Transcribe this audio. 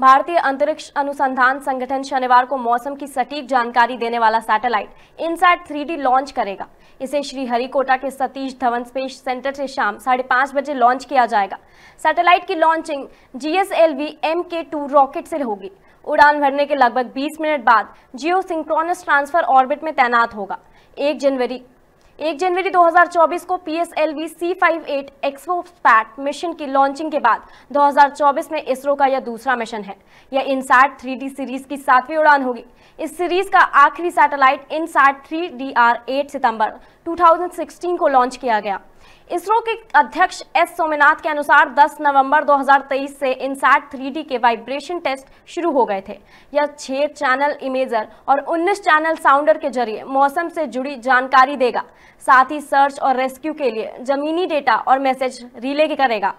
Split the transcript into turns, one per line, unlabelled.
भारतीय अंतरिक्ष अनुसंधान संगठन शनिवार को मौसम की सटीक जानकारी देने वाला सैटेलाइट इनसैट 3D लॉन्च करेगा इसे श्रीहरिकोटा के सतीश धवन स्पेस सेंटर से शाम साढ़े पाँच बजे लॉन्च किया जाएगा सैटेलाइट की launching G S L V M K two rocket से होगी उड़ान भरने के लगभग 20 मिनट बाद जियो सिंक्रोनस ट्रांसफर ऑर्बिट में तैनात होगा एक जनवरी एक जनवरी 2024 को P S L V C five eight XPoSat mission की लॉन्चिंग के बाद 2024 में इसरो का यह दूसरा मिशन है यह इनसैट थ्री डी सीरीज की सातवीं उड़ान होगी इस सीरीज का आखिरी satellite INSAT three D R eight सितंबर 2016 को लॉन्च किया गया इसरो के अध्यक्ष एस सोमनाथ के अनुसार 10 नवंबर 2023 से इनसैट थ्री के वाइब्रेशन टेस्ट शुरू हो गए थे यह छह चैनल इमेजर और 19 चैनल साउंडर के जरिए मौसम से जुड़ी जानकारी देगा साथ ही सर्च और रेस्क्यू के लिए जमीनी डेटा और मैसेज रिले करेगा